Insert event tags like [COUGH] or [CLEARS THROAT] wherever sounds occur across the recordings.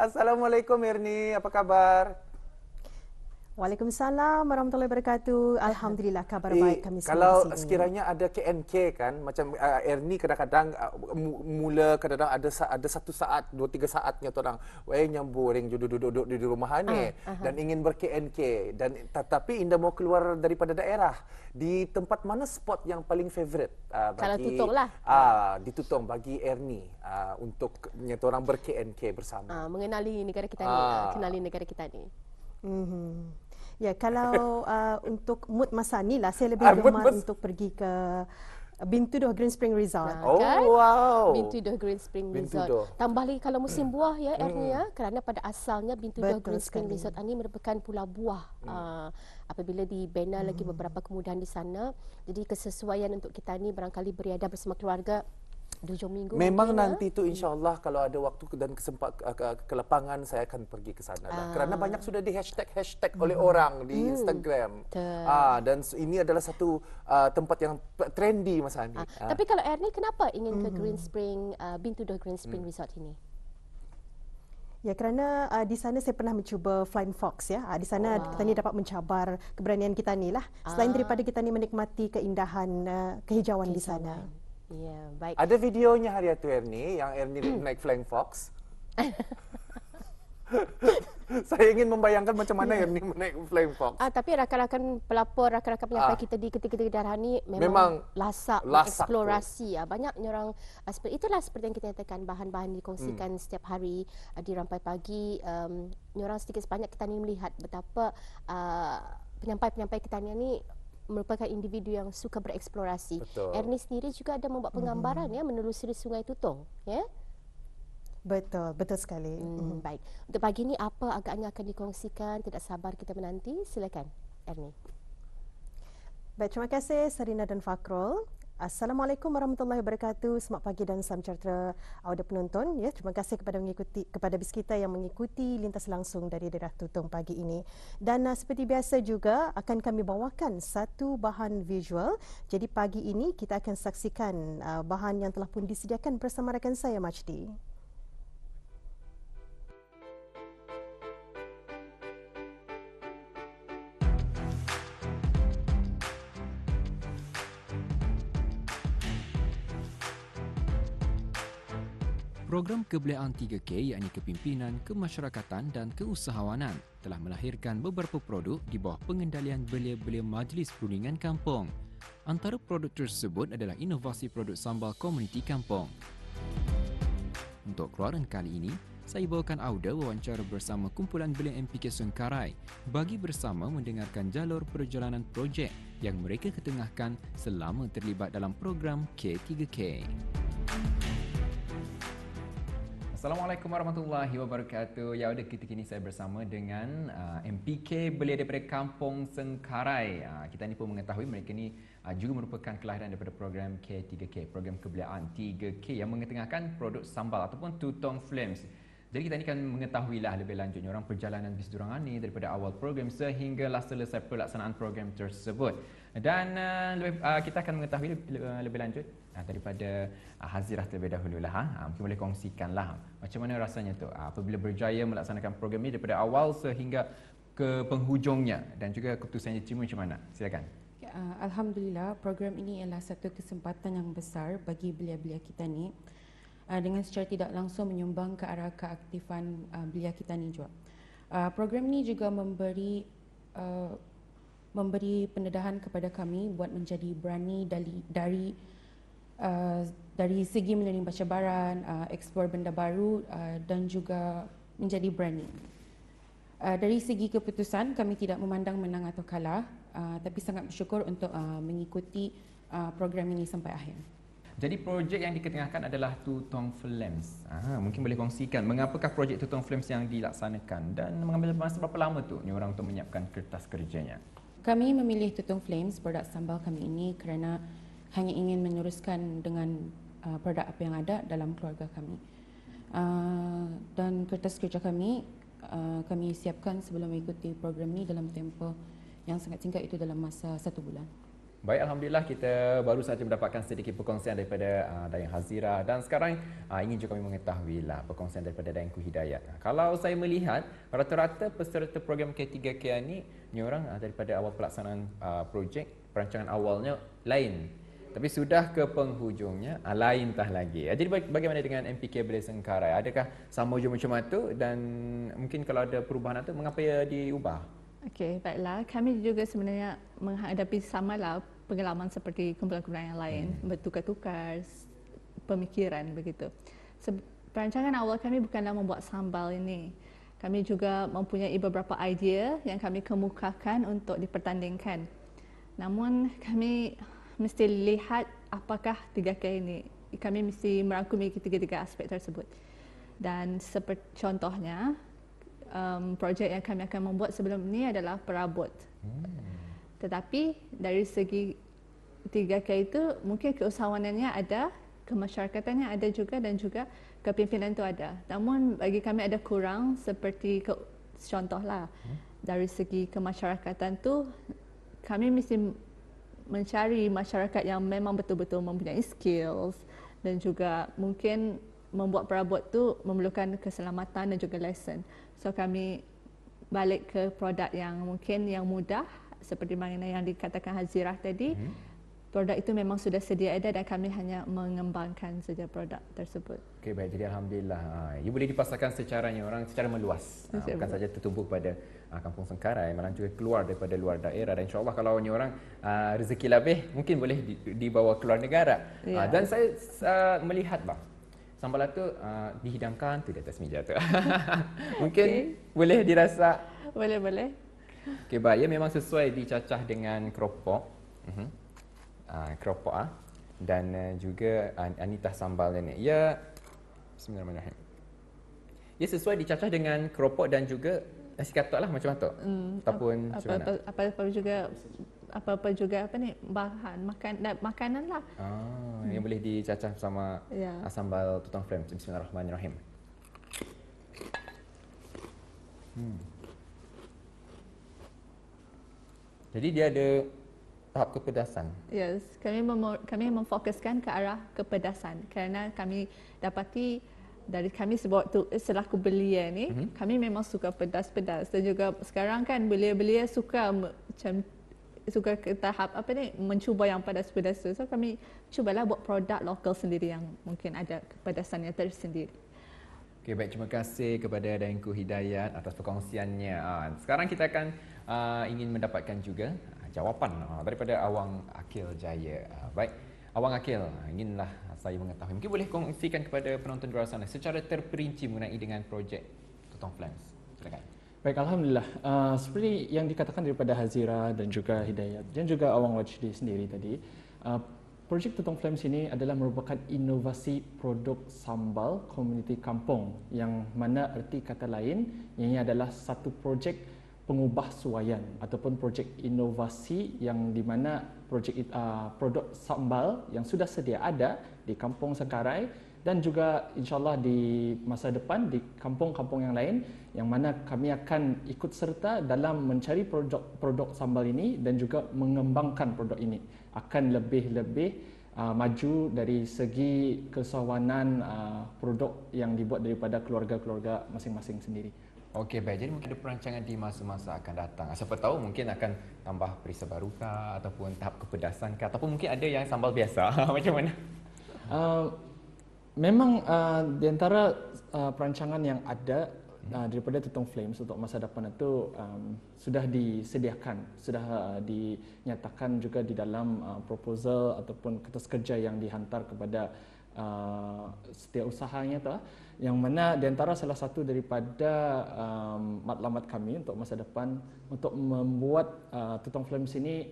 Assalamualaikum Irni, apa kabar? Waalaikumsalam warahmatullahi wabarakatuh. Eh, Alhamdulillah kabar eh, baik kami semua. Kalau sini. sekiranya ada KNK kan macam uh, ah, Erni kadang-kadang uh, mula kadang-kadang ada ada satu saat dua tiga saatnya orang wei nyambu ring duduk-duduk di rumah ni uh, uh-huh. dan ingin ber KNK dan tetapi inda mau keluar daripada daerah di tempat mana spot yang paling favorite uh, bagi Kalau tutup lah. Ah uh, ditutup bagi Erni uh, untuk nyata orang ber KNK bersama. Uh, mengenali negara kita uh. Kenali negara kita ni. mm Ya, kalau [LAUGHS] uh, untuk mood masa ni lah, saya lebih gemar ah, mas- untuk pergi ke Bintuduh Green Spring Resort. Kan? Oh, kan? wow. Bintuduh Green Spring Resort. Bintuduh. Tambah lagi kalau musim hmm. buah ya, Ernie. Hmm. Ya. Kerana pada asalnya Bintuduh Betul Green Spring sekali. Resort ini merupakan pulau buah. Hmm. Uh, apabila dibina hmm. lagi beberapa kemudahan di sana. Jadi kesesuaian untuk kita ni barangkali beriada bersama keluarga 7 minggu memang lagi, ya. nanti ya? tu hmm. insyaallah kalau ada waktu dan kesempat lapangan, saya akan pergi ke sana lah. kerana banyak sudah di hashtag hashtag oleh orang di hmm. Instagram ah dan ini adalah satu uh, tempat yang trendy masa ni Aa. Ah, Aa. Ah. tapi kalau Erni, kenapa ingin ke hmm. Green Spring uh, been to the Green hmm. Spring hmm. Resort ini Ya kerana uh, di sana saya pernah mencuba Flying Fox ya. Uh, di sana oh, wow. kita ni dapat mencabar keberanian kita ni lah. Selain uh, daripada kita ni menikmati keindahan uh, kehijauan di sana. Ya, baik. Ada videonya hari itu Ernie yang Ernie [CLEARS THROAT] naik flying fox. [LAUGHS] Saya ingin membayangkan macam mana yeah. Ernie menaik flying fox. Ah, tapi rakan-rakan pelapor, rakan-rakan ah. penyampai ah. kita di ketika-ketika darah ini memang, memang lasak, lasak eksplorasi. Ya, ah, banyak orang, ah, itulah seperti yang kita nyatakan, bahan-bahan dikongsikan hmm. setiap hari di rampai pagi. Um, orang sedikit sebanyak kita ni melihat betapa ah, penyampai-penyampai kita ni merupakan individu yang suka bereksplorasi. Ernie sendiri juga ada membuat penggambaran hmm. ya menelusuri Sungai Tutong, ya. Betul, betul sekali. Hmm, hmm, baik. Untuk pagi ini apa agaknya akan dikongsikan? Tidak sabar kita menanti. Silakan, Ernie. Baik, terima kasih Sarina dan Fakrul. Assalamualaikum warahmatullahi wabarakatuh. Selamat pagi dan salam sejahtera audio penonton. Ya, terima kasih kepada mengikuti kepada bis kita yang mengikuti lintas langsung dari daerah Tutong pagi ini. Dan ah, seperti biasa juga akan kami bawakan satu bahan visual. Jadi pagi ini kita akan saksikan ah, bahan yang telah pun disediakan bersama rakan saya Majdi. Hmm. Program Kebelian 3K iaitu Kepimpinan, Kemasyarakatan dan Keusahawanan telah melahirkan beberapa produk di bawah pengendalian belia-belia Majlis Perundingan Kampung. Antara produk tersebut adalah inovasi produk sambal komuniti kampung. Untuk keluaran kali ini, saya bawakan audio wawancara bersama kumpulan belia MPK Sungkarai bagi bersama mendengarkan jalur perjalanan projek yang mereka ketengahkan selama terlibat dalam program K3K. Musik Assalamualaikum warahmatullahi wabarakatuh. Ya, udah kita kini saya bersama dengan uh, MPK belia daripada Kampung Sengkarai. Uh, kita ni pun mengetahui mereka ni uh, juga merupakan kelahiran daripada program K3K, program kebeliaan 3K yang mengetengahkan produk sambal ataupun tutong flames. Jadi kita ni akan lah lebih lanjutnya orang perjalanan bis durang ni daripada awal program sehinggalah selesai pelaksanaan program tersebut dan uh, lebih, eh, kita akan mengetahui lebih, lebih, eh, lanjut uh, daripada uh, Hazirah terlebih dahulu lah ha? Ah, mungkin boleh kongsikan lah, ha. macam mana rasanya tu ha, apabila berjaya melaksanakan program ini daripada awal sehingga ke penghujungnya dan juga keputusannya timu macam mana silakan uh, alhamdulillah program ini adalah satu kesempatan yang besar bagi belia-belia kita ni uh, dengan secara tidak langsung menyumbang ke arah keaktifan uh, belia kita ni juga uh, program ini juga memberi uh, memberi pendedahan kepada kami buat menjadi berani dari dari uh, dari segi menerima baca baran, uh, eksplor benda baru uh, dan juga menjadi berani. Uh, dari segi keputusan, kami tidak memandang menang atau kalah, uh, tapi sangat bersyukur untuk uh, mengikuti uh, program ini sampai akhir. Jadi projek yang diketengahkan adalah Tutong Flames. Ah, mungkin boleh kongsikan mengapakah projek Tutong Flames yang dilaksanakan dan mengambil masa berapa lama tu ni orang untuk menyiapkan kertas kerjanya? Kami memilih Tutung Flames produk sambal kami ini kerana hanya ingin meneruskan dengan uh, produk apa yang ada dalam keluarga kami. Uh, dan kertas kerja kami uh, kami siapkan sebelum mengikuti program ini dalam tempoh yang sangat singkat itu dalam masa satu bulan. Baik, Alhamdulillah kita baru saja mendapatkan sedikit perkongsian daripada uh, ah, Dayang Hazira dan sekarang uh, ingin juga kami mengetahui lah perkongsian daripada Dayang Kuhidayat. Ah, kalau saya melihat, rata-rata peserta program K3K ini, ni orang uh, daripada awal pelaksanaan uh, projek, perancangan awalnya lain. Tapi sudah ke penghujungnya, uh, lain tah lagi. Jadi bagaimana dengan MPK Beli Sengkarai? Adakah sama hujung macam itu dan mungkin kalau ada perubahan itu, mengapa ia diubah? Okey, baiklah. Kami juga sebenarnya menghadapi sama lah pengalaman seperti kumpulan-kumpulan yang lain, hmm. bertukar-tukar pemikiran begitu. Se- perancangan awal kami bukanlah membuat sambal ini. Kami juga mempunyai beberapa idea yang kami kemukakan untuk dipertandingkan. Namun kami mesti lihat apakah tiga kali ini. Kami mesti merangkumi ketiga-tiga aspek tersebut. Dan seperti contohnya, um, projek yang kami akan membuat sebelum ini adalah perabot. Hmm. Tetapi dari segi tiga k itu mungkin keusahawanannya ada, kemasyarakatannya ada juga dan juga kepimpinan itu ada. Namun bagi kami ada kurang seperti ke, contohlah hmm. dari segi kemasyarakatan tu kami mesti mencari masyarakat yang memang betul-betul mempunyai skills dan juga mungkin membuat perabot tu memerlukan keselamatan dan juga lesen. So kami balik ke produk yang mungkin yang mudah seperti mana yang dikatakan Hazirah tadi. Mm-hmm. Produk itu memang sudah sedia ada dan kami hanya mengembangkan saja produk tersebut. Okey baik jadi alhamdulillah. Ha, ia boleh dipasarkan secara orang secara meluas. Ha, bukan saja tertumpu pada ha, kampung Sengkarai eh, malah juga keluar daripada luar daerah dan insyaallah kalau ni orang uh, rezeki lebih mungkin boleh dibawa keluar negara. Ha, yeah. Uh, dan saya uh, melihat bah sambal lata uh, dihidangkan tu di atas meja tu. [LAUGHS] Mungkin okay. boleh dirasa. Boleh, boleh. Okay, baik. Ia memang sesuai dicacah dengan keropok. Uh-huh. Uh, keropok ah. Dan uh, juga uh, anita sambal ni. Ia Bismillahirrahmanirrahim. Ia sesuai dicacah dengan keropok dan juga nasi katok lah macam-macam Hmm, ataupun apa, macam mana? apa, apa juga apa-apa juga apa ni bahan makan dan makanan lah. Ah, hmm. yang boleh dicacah sama yeah. bal tutang frame. Bismillahirrahmanirrahim. Hmm. Jadi dia ada tahap kepedasan. Yes, kami mem- kami memfokuskan ke arah kepedasan kerana kami dapati dari kami sebab tu selaku belia ni mm-hmm. kami memang suka pedas-pedas dan juga sekarang kan belia-belia suka macam suka ke tahap apa ni mencuba yang pada sepeda tu. So kami cubalah buat produk lokal sendiri yang mungkin ada kepedasannya tersendiri. Okay, baik terima kasih kepada Dayangku Hidayat atas perkongsiannya. Ah, sekarang kita akan ah, ingin mendapatkan juga ah, jawapan daripada Awang Akil Jaya. baik, Awang Akil, inginlah saya mengetahui. Mungkin boleh kongsikan kepada penonton di luar sana secara terperinci mengenai dengan projek Tutong Flames. Silakan. Baik, Alhamdulillah. Uh, seperti yang dikatakan daripada Hazira dan juga Hidayat dan juga Awang Wajdi sendiri tadi, uh, projek Tutong Flames ini adalah merupakan inovasi produk sambal komuniti kampung yang mana erti kata lain, ini adalah satu projek pengubah suayan ataupun projek inovasi yang di mana projek uh, produk sambal yang sudah sedia ada di kampung Sekarai dan juga insyaallah di masa depan di kampung-kampung yang lain yang mana kami akan ikut serta dalam mencari produk-produk sambal ini dan juga mengembangkan produk ini akan lebih-lebih uh, maju dari segi kesawanan uh, produk yang dibuat daripada keluarga-keluarga masing-masing sendiri. Okey baik jadi mungkin ada perancangan di masa-masa akan datang. Ah, siapa tahu mungkin akan tambah perisa baru kah ataupun tahap kepedasan kah ataupun mungkin ada yang sambal biasa. [LAUGHS] Macam mana? Uh, memang uh, di antara uh, perancangan yang ada uh, daripada Tutung Flames untuk masa depan itu um, sudah disediakan, sudah uh, dinyatakan juga di dalam uh, proposal ataupun kertas kerja yang dihantar kepada uh, setiap usahanya tu yang mana di antara salah satu daripada um, matlamat kami untuk masa depan untuk membuat uh, Tutung Flames ini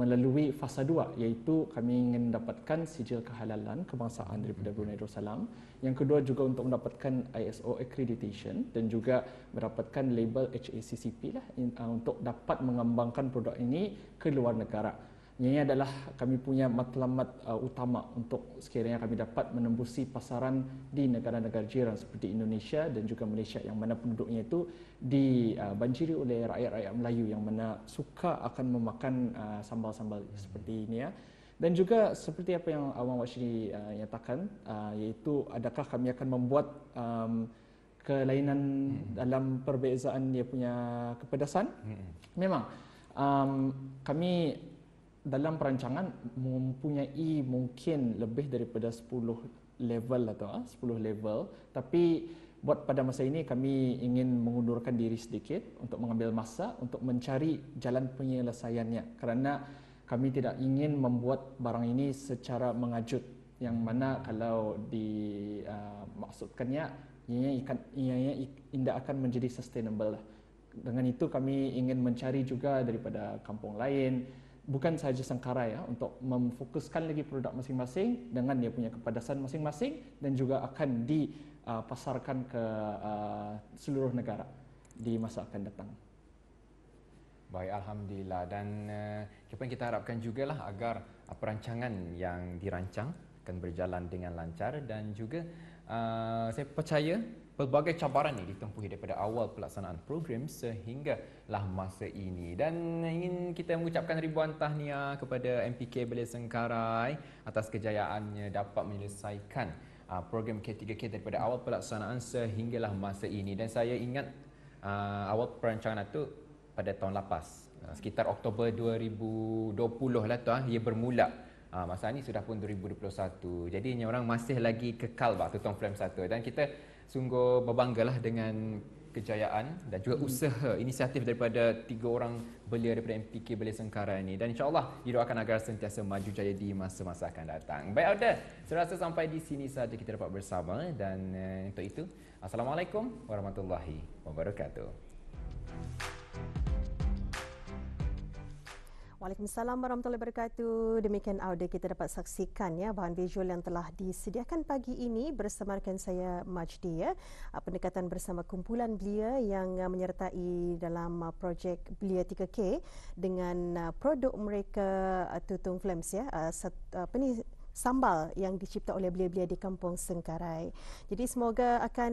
melalui fasa dua iaitu kami ingin mendapatkan sijil kehalalan kebangsaan daripada hmm. Brunei Darussalam yang kedua juga untuk mendapatkan ISO accreditation dan juga mendapatkan label HACCP lah uh, untuk dapat mengembangkan produk ini ke luar negara ini adalah kami punya matlamat uh, utama untuk sekiranya kami dapat menembusi pasaran di negara-negara jiran seperti Indonesia dan juga Malaysia yang mana penduduknya itu dibanjiri oleh rakyat-rakyat Melayu yang mana suka akan memakan uh, sambal-sambal hmm. seperti ini ya. Dan juga seperti apa yang Awang Wasyidi uh, nyatakan uh, iaitu adakah kami akan membuat um, kelainan hmm. dalam perbezaan dia punya kepedasan? Hmm. Memang um, kami dalam perancangan mempunyai mungkin lebih daripada 10 level atau 10 ah, level tapi buat pada masa ini kami ingin mengundurkan diri sedikit untuk mengambil masa untuk mencari jalan penyelesaiannya kerana kami tidak ingin membuat barang ini secara mengajut yang mana kalau dimaksudkannya ah, ianya ikan ianya tidak akan menjadi sustainable lah. dengan itu kami ingin mencari juga daripada kampung lain bukan sahaja sengkara ya untuk memfokuskan lagi produk masing-masing dengan dia punya kepadasan masing-masing dan juga akan dipasarkan uh, ke uh, seluruh negara di masa akan datang. Baik, Alhamdulillah. Dan apa uh, yang kita harapkan juga lah agar perancangan yang dirancang akan berjalan dengan lancar dan juga saya percaya pelbagai cabaran ini ditempuhi daripada awal pelaksanaan program sehingga lah masa ini dan ingin kita mengucapkan ribuan tahniah kepada MPK Belia Sengkarai atas kejayaannya dapat menyelesaikan uh, program K3K daripada awal pelaksanaan sehinggalah masa ini dan saya ingat uh, awal perancangan itu pada tahun lepas uh, sekitar Oktober 2020 lah tu ah ia bermula masa ini sudah pun 2021 jadi orang masih lagi kekal waktu tahun frame 1 dan kita sungguh berbanggalah dengan kejayaan dan juga hmm. usaha inisiatif daripada tiga orang belia daripada MPK Belia Sengkara ini dan insyaallah didoakan agar sentiasa maju jaya di masa-masa akan datang. Baik Auda, saya rasa sampai di sini saja kita dapat bersama dan uh, untuk itu Assalamualaikum warahmatullahi wabarakatuh. Waalaikumsalam warahmatullahi wabarakatuh. Demikian audio kita dapat saksikan ya bahan visual yang telah disediakan pagi ini bersama rakan saya Majdi ya. Ah, pendekatan bersama kumpulan belia yang ah, menyertai dalam ah, projek belia 3K dengan produk mereka Tutung flames ya. Apa ni sambal yang dicipta oleh belia-belia di Kampung Sengkarai. Jadi semoga akan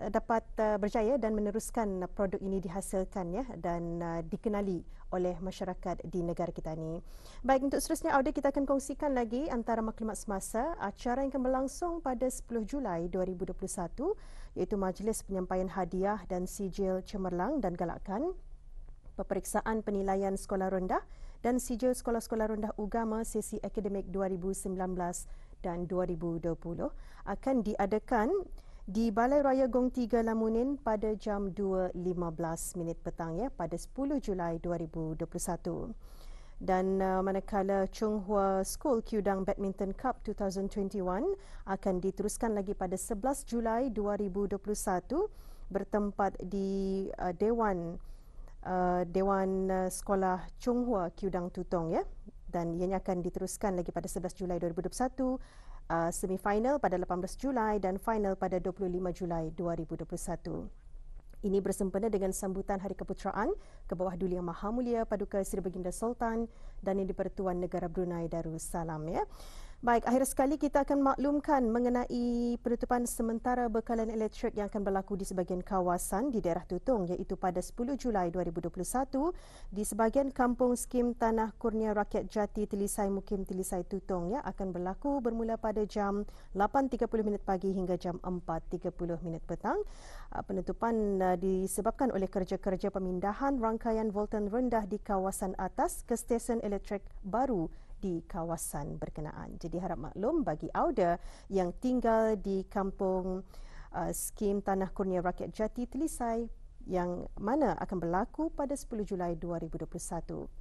Eh, dapat uh, berjaya dan meneruskan produk ini dihasilkan ya dan uh, dikenali oleh masyarakat di negara kita ini. Baik untuk seterusnya Auda kita akan kongsikan lagi antara maklumat semasa acara yang akan berlangsung pada 10 Julai 2021 iaitu majlis penyampaian hadiah dan sijil cemerlang dan galakan peperiksaan penilaian sekolah rendah dan sijil sekolah-sekolah rendah agama sesi akademik 2019 dan 2020 akan diadakan di Balai Raya Gong Tiga Lamunin pada jam 2.15 minit petang ya pada 10 Julai 2021. Dan uh, manakala Chung Hua School Kyudang Badminton Cup 2021 akan diteruskan lagi pada 11 Julai 2021 bertempat di uh, Dewan uh, Dewan uh, Sekolah Chung Hua Kyudang Tutong ya dan ianya akan diteruskan lagi pada 11 Julai 2021 uh, semifinal pada 18 Julai dan final pada 25 Julai 2021. Ini bersempena dengan sambutan Hari Keputeraan ke bawah Duli Yang Maha Mulia Paduka Seri Baginda Sultan dan yang Pertuan Negara Brunei Darussalam. Ya. Baik, akhir sekali kita akan maklumkan mengenai penutupan sementara bekalan elektrik yang akan berlaku di sebagian kawasan di daerah Tutung iaitu pada 10 Julai 2021 di sebagian kampung skim Tanah Kurnia Rakyat Jati Telisai Mukim Telisai Tutung ya akan berlaku bermula pada jam 8.30 pagi hingga jam 4.30 petang. Ah, penutupan ah, disebabkan oleh kerja-kerja pemindahan rangkaian voltan rendah di kawasan atas ke stesen elektrik baru di kawasan berkenaan. Jadi harap maklum bagi Auda yang tinggal di kampung uh, skim Tanah Kurnia Rakyat Jati Telisai yang mana akan berlaku pada 10 Julai 2021.